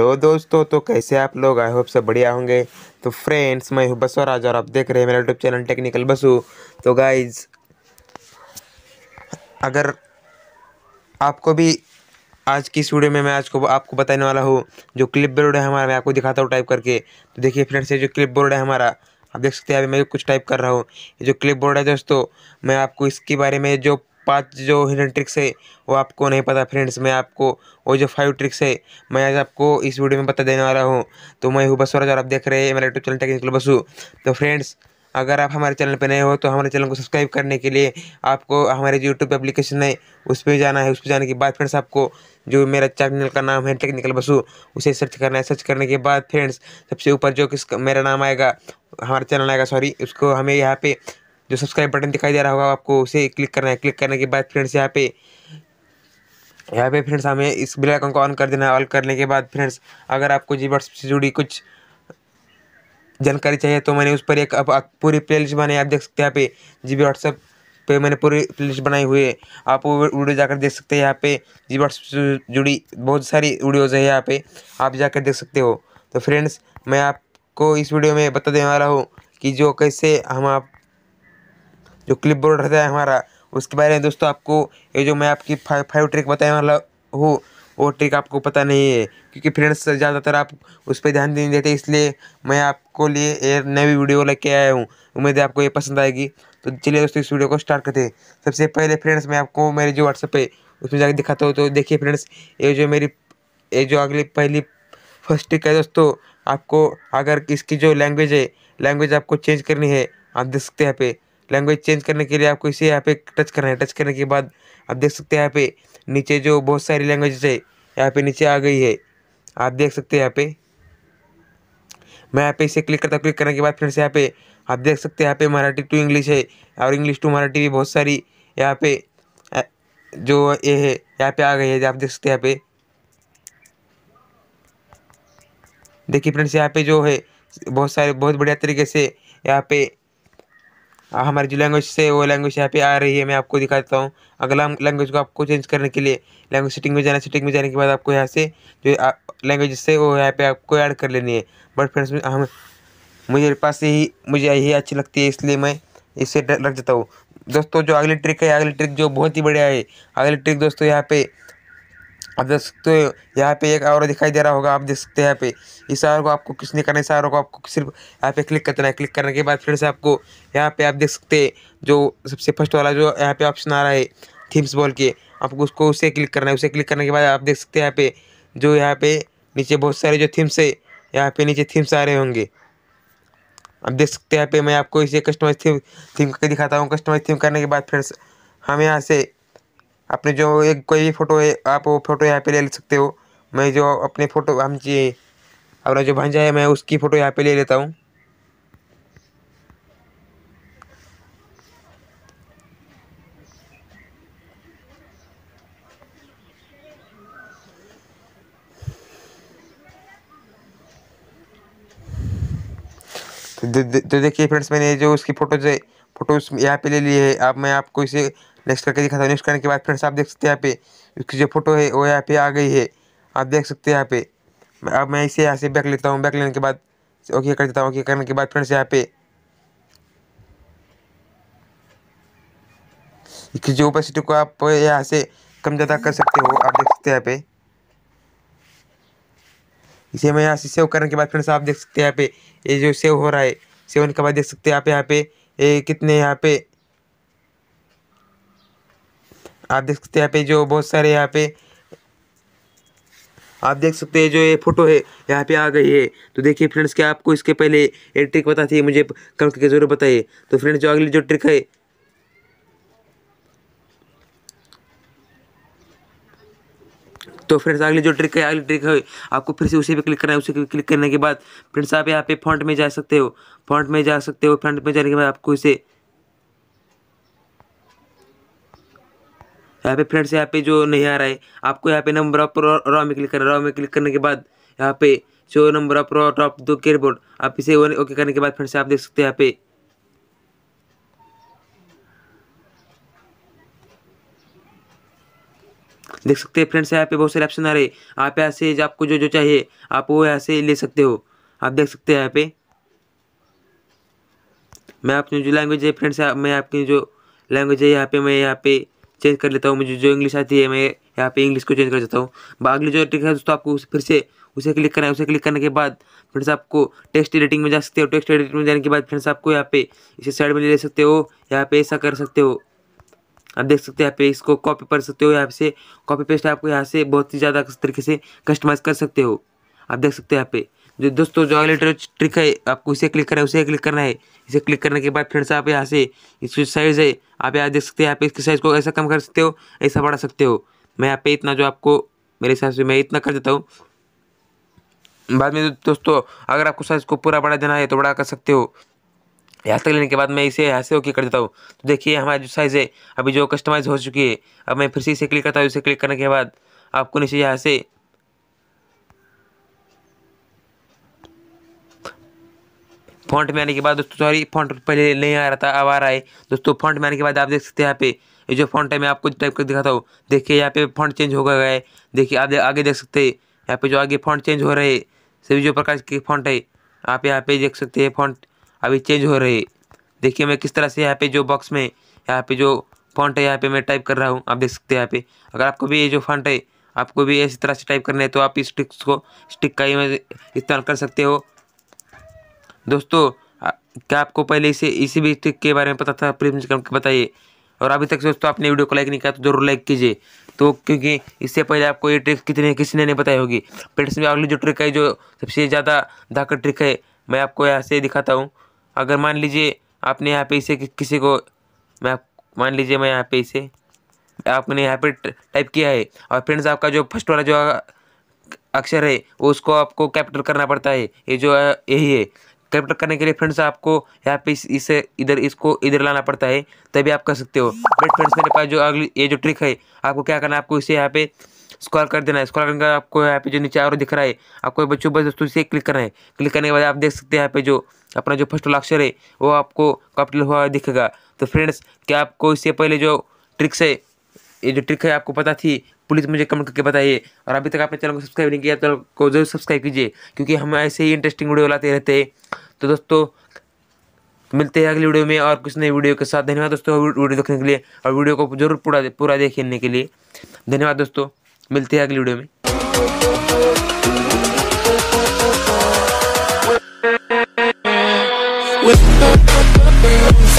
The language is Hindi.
हेलो दोस्तों तो कैसे आप लोग आई होप सब बढ़िया होंगे तो फ्रेंड्स मैं हूँ बसवराज और आप देख रहे हैं मेरा यूट्यूब चैनल टेक्निकल बसु तो गाइज अगर आपको भी आज की स्टूडियो में मैं आज को आपको बताने वाला हूँ जो क्लिप बोर्ड है हमारा मैं आपको दिखाता हूँ टाइप करके तो देखिए फ्रेंड्स ये जो क्लिप बोर्ड है हमारा आप देख सकते हैं अभी मैं कुछ टाइप कर रहा हूँ ये जो क्लिप बोर्ड है दोस्तों मैं आपको इसके बारे में जो पाँच जो हिडन ट्रिक्स है वो आपको नहीं पता फ्रेंड्स मैं आपको वो जो फाइव ट्रिक्स है मैं आज आपको इस वीडियो में बता देने वाला हूँ तो मैं हूँ बसवराज और आप देख रहे हैं मेरा यूट्यूब चैनल टेक्निकल बसु तो फ्रेंड्स अगर आप हमारे चैनल पर नए हो तो हमारे चैनल को सब्सक्राइब करने के लिए आपको हमारे जो यूट्यूब एप्लीकेशन है उस पर जाना है उस पर जाने के बाद फ्रेंड्स आपको जो मेरा चैनल का नाम है टेक्निकल बसु उसे सर्च करना है सर्च करने के बाद फ्रेंड्स सबसे ऊपर जो किस मेरा नाम आएगा हमारा चैनल आएगा सॉरी उसको हमें यहाँ पे जो सब्सक्राइब बटन दिखाई दे रहा होगा आपको उसे क्लिक करना है क्लिक करने के बाद फ्रेंड्स यहाँ पे यहाँ पे फ्रेंड्स हमें इस बिल आइकन को ऑन कर देना है ऑन करने के बाद फ्रेंड्स अगर आपको जी से जुड़ी कुछ जानकारी चाहिए तो मैंने उस पर एक अब पूरी लिस्ट बनाई आप देख सकते हैं यहाँ पे जी बी व्हाट्सएप पर मैंने पूरी प्ले लिस्ट बनाई हुई है आप वो वीडियो जाकर देख सकते हैं यहाँ पे जी व्हाट्सएप से जुड़ी बहुत सारी वीडियोज़ है यहाँ पे आप जाकर देख सकते हो तो फ्रेंड्स मैं आपको इस वीडियो में बता देने वाला हूँ कि जो कैसे हम आप जो क्लिप बोर्ड रहता है हमारा उसके बारे में दोस्तों आपको ये जो मैं आपकी फाइव फाइव ट्रिक बताया वाला हूँ वो ट्रिक आपको पता नहीं है क्योंकि फ्रेंड्स ज़्यादातर आप उस पर ध्यान नहीं देते इसलिए मैं आपको लिए एक नई वीडियो लेके आया हूँ उम्मीद है आपको ये पसंद आएगी तो चलिए दोस्तों इस वीडियो को स्टार्ट करते हैं सबसे पहले फ्रेंड्स मैं आपको मेरे जो व्हाट्सअप है उसमें जाकर दिखाता हूँ तो देखिए फ्रेंड्स ये जो मेरी ये जो अगली पहली फर्स्ट ट्रिक है दोस्तों आपको अगर इसकी जो लैंग्वेज है लैंग्वेज आपको चेंज करनी है आप देख सकते हैं यहाँ पे लैंग्वेज चेंज करने के लिए आपको इसे यहाँ पे टच करना है टच करने के बाद आप देख सकते हैं यहाँ पे नीचे जो बहुत सारी लैंग्वेज है यहाँ पे नीचे आ गई है आप देख सकते हैं यहाँ पे मैं यहाँ पे इसे क्लिक करता क्लिक करने के बाद फिर से यहाँ पे आप देख सकते हैं यहाँ पे मराठी टू इंग्लिश है और इंग्लिश टू मराठी भी बहुत सारी यहाँ पे जो ये है यहाँ पे आ गई है आप देख सकते हैं यहाँ पे देखिए फ्रेंड्स यहाँ पे जो है बहुत सारे बहुत बढ़िया तरीके से यहाँ पे हमारी जो लैंग्वेज से वो लैंग्वेज यहाँ पे आ रही है मैं आपको दिखा देता हूँ अगला लैंग्वेज को आपको चेंज करने के लिए लैंग्वेज सेटिंग में जाना सेटिंग में जाने के बाद आपको यहाँ से जो लैंग्वेज से वो यहाँ पे आपको ऐड कर लेनी है बट फ्रेंड्स हम मुझे पास यही मुझे यही अच्छी लगती है इसलिए मैं इसे रख देता हूँ दोस्तों जो अगली ट्रिक है अगली ट्रिक जो बहुत ही बढ़िया है अगली ट्रिक दोस्तों यहाँ पे आप देख सकते हो यहाँ पे एक और दिखाई दे रहा होगा आप देख सकते हैं यहाँ पे इस आवर को आपको कुछ नहीं करना इस आवर को आपको सिर्फ यहाँ पे क्लिक करना है क्लिक करने के बाद फिर से आपको यहाँ पे आप देख सकते हैं जो सबसे फर्स्ट वाला जो यहाँ पे ऑप्शन आ रहा है थीम्स बोल के आपको उसको उसे क्लिक करना है उसे क्लिक करने के बाद आप देख सकते हैं यहाँ पे जो यहाँ पे नीचे बहुत सारे जो थीम्स है यहाँ पे नीचे थीम्स आ रहे होंगे आप देख सकते हैं यहाँ पे मैं आपको इसे कस्टमाइज थीम थीम करके दिखाता हूँ कस्टमाइज थीम करने के बाद फ्रेंड्स हम यहाँ से अपने जो एक कोई भी फ़ोटो है आप वो फ़ोटो यहाँ पे ले सकते हो मैं जो अपने फ़ोटो हम जी अपना जो भांजा है मैं उसकी फ़ोटो यहाँ पे ले लेता हूँ तो, तो देखिए फ्रेंड्स मैंने जो उसकी फ़ोटो जो फोटोज़ यहाँ पे ले ली है अब मैं आपको इसे नेक्स्ट करके दिखाता हूँ नेक्स्ट करने के बाद फ्रेंड्स आप देख सकते हैं यहाँ पे इसकी जो फोटो है वो यहाँ पे आ गई है आप देख सकते हैं यहाँ पे अब मैं इसे यहाँ से बैक लेता हूँ बैक लेने के बाद ओके कर देता हूँ ओके करने के बाद फ्रेंड्स यहाँ पे इसकी जो ओपेसिटी को आप यहाँ से कम ज़्यादा कर सकते हो आप देख सकते हैं यहाँ पे इसे मैं यहाँ से सेव करने के बाद फ्रेंड्स आप देख सकते हैं यहाँ पे ये जो सेव हो रहा है सेव होने के बाद देख सकते हैं आप यहाँ पे ये कितने यहाँ पे आप देख सकते हैं यहाँ पे जो बहुत सारे यहाँ पे आप देख सकते हैं जो ये फोटो है यहाँ पे आ गई है तो देखिए फ्रेंड्स क्या आपको इसके पहले ये ट्रिक पता थी मुझे कमेंट करके जरूर बताइए तो फ्रेंड्स जो अगली जो ट्रिक है तो फ्रेंड्स अगली जो ट्रिक है अगली ट्रिक है आपको फिर से उसी पे क्लिक करना है उसी पे क्लिक करने के बाद फ्रेंड्स आप यहाँ पे फ्रंट में जा सकते हो फ्रंट में जा सकते हो फ्रंट में जाने के बाद आपको इसे यहाँ पे फ्रेंड्स यहाँ पे जो नहीं आ रहा है आपको यहाँ पे नंबर ऑफ रॉ में क्लिक करना रॉ में क्लिक करने के बाद यहाँ पे show number of row top दो केयर बोर्ड आप इसे ओके करने के बाद फ्रेंड्स आप देख सकते हैं यहाँ पे देख सकते हैं फ्रेंड्स यहाँ पे बहुत सारे ऑप्शन आ रहे हैं आप यहाँ से आपको जो जो चाहिए आप वो यहाँ से ले सकते हो आप देख सकते हैं यहाँ पे मैं अपनी जो लैंग्वेज है फ्रेंड्स मैं आपकी जो लैंग्वेज है यहाँ पे मैं यहाँ पे चेंज कर लेता हूँ मुझे जो इंग्लिश आती है मैं यहाँ पे इंग्लिश को चेंज कर देता हूँ बागली जो ट्रिक है दोस्तों आपको फिर से उसे क्लिक करना है उसे क्लिक करने के बाद फ्रेंड्स आपको टेक्स्ट एडिटिंग में जा सकते हो टेक्स्ट एडिटिंग में जाने के बाद फ्रेंड्स आपको यहाँ पे इसे साइड में ले सकते हो यहाँ पे ऐसा कर सकते हो आप देख सकते हो यहाँ पे इसको कॉपी कर सकते हो यहाँ से कॉपी पेस्ट आपको यहाँ से बहुत ही ज़्यादा तरीके से कस्टमाइज़ कर सकते हो आप देख सकते हो यहाँ पे जो दोस्तों जो अगले ट्रिक है आपको इसे क्लिक करना है उसे क्लिक करना है इसे क्लिक करने के बाद फिर से आप यहाँ से इसकी साइज़ है आप यहाँ देख सकते हैं आप इसकी साइज़ को ऐसा कम कर सकते हो ऐसा बढ़ा सकते हो मैं यहाँ पे इतना जो आपको मेरे हिसाब से मैं इतना कर देता हूँ बाद में दोस्तों अगर आपको साइज़ को पूरा बढ़ा देना है तो बड़ा कर सकते हो यहाँ तक लेने के बाद मैं इसे यहाँ से ओके कर देता हूँ तो देखिए हमारा जो साइज़ है अभी जो कस्टमाइज़ हो चुकी है अब मैं फिर से इसे क्लिक करता हूँ इसे क्लिक करने के बाद आपको नीचे यहाँ से फॉन्ट में आने के बाद दोस्तों सॉरी फॉन्ट पहले नहीं आ रहा था अब आ रहा है दोस्तों फॉन्ट में आने के बाद आप देख सकते हैं यहाँ पे ये जो फॉन्ट है मैं आपको टाइप कर दिखाता हूँ देखिए यहाँ पे फॉन्ट चेंज हो गया है देखिए आप आगे देख सकते हैं यहाँ पे जो आगे फॉन्ट चेंज हो रहे सभी जो प्रकार के फॉन्ट है आप यहाँ पे देख सकते हैं फॉन्ट अभी चेंज हो रहे देखिए मैं किस तरह से यहाँ पे जो बॉक्स में यहाँ पे जो फॉन्ट है यहाँ पे मैं टाइप कर रहा हूँ आप देख सकते हैं यहाँ पे अगर आपको भी ये जो फॉन्ट है आपको भी इसी तरह से टाइप करना है तो आप इस स्टिक्स को स्टिक का इस्तेमाल कर सकते हो दोस्तों क्या आपको पहले इसे इसी ट्रिक के बारे में पता था प्लीज बताइए और अभी तक दोस्तों आपने वीडियो को लाइक नहीं किया तो जरूर लाइक कीजिए तो क्योंकि इससे पहले आपको ये ट्रिक कितने किसी ने नहीं बताई होगी फ्रेंड्स में अगली जो ट्रिक है जो सबसे ज़्यादा धाकर ट्रिक है मैं आपको यहाँ से दिखाता हूँ अगर मान लीजिए आपने यहाँ पे इसे कि, किसी को मैं मान लीजिए मैं यहाँ पे इसे आपने यहाँ पे टाइप किया है और फ्रेंड्स आपका जो फर्स्ट वाला जो अक्षर है उसको आपको कैप्टर करना पड़ता है ये जो यही है कैप्चर करने के लिए फ्रेंड्स आपको यहाँ पे इसे इधर इसको इधर लाना पड़ता है तभी आप कर सकते हो बट फ्रेंड्स मेरे पास जो अगली ये जो ट्रिक है आपको क्या करना है आपको इसे यहाँ पे स्क्रॉल कर देना है स्क्रॉल करने का आपको यहाँ पे जो नीचे और दिख रहा है आपको बच्चों बस दोस्तों इसे क्लिक करना है क्लिक करने के बाद आप देख सकते हैं यहाँ पे जो अपना जो फर्स्ट अक्षर है वो आपको कैपिटल हुआ दिखेगा तो फ्रेंड्स क्या आपको इससे पहले जो ट्रिक्स है ये जो ट्रिक है आपको पता थी प्लीज़ मुझे कमेंट करके बताइए और अभी तक आपने चैनल को सब्सक्राइब नहीं किया तो को जरूर सब्सक्राइब कीजिए क्योंकि हम ऐसे ही इंटरेस्टिंग वीडियो लाते रहते हैं तो दोस्तों मिलते हैं अगली वीडियो में और कुछ नई वीडियो के साथ धन्यवाद दोस्तों वीडियो देखने के लिए और वीडियो को जरूर पूरा पूरा देखने के लिए धन्यवाद दोस्तों मिलते हैं अगली वीडियो में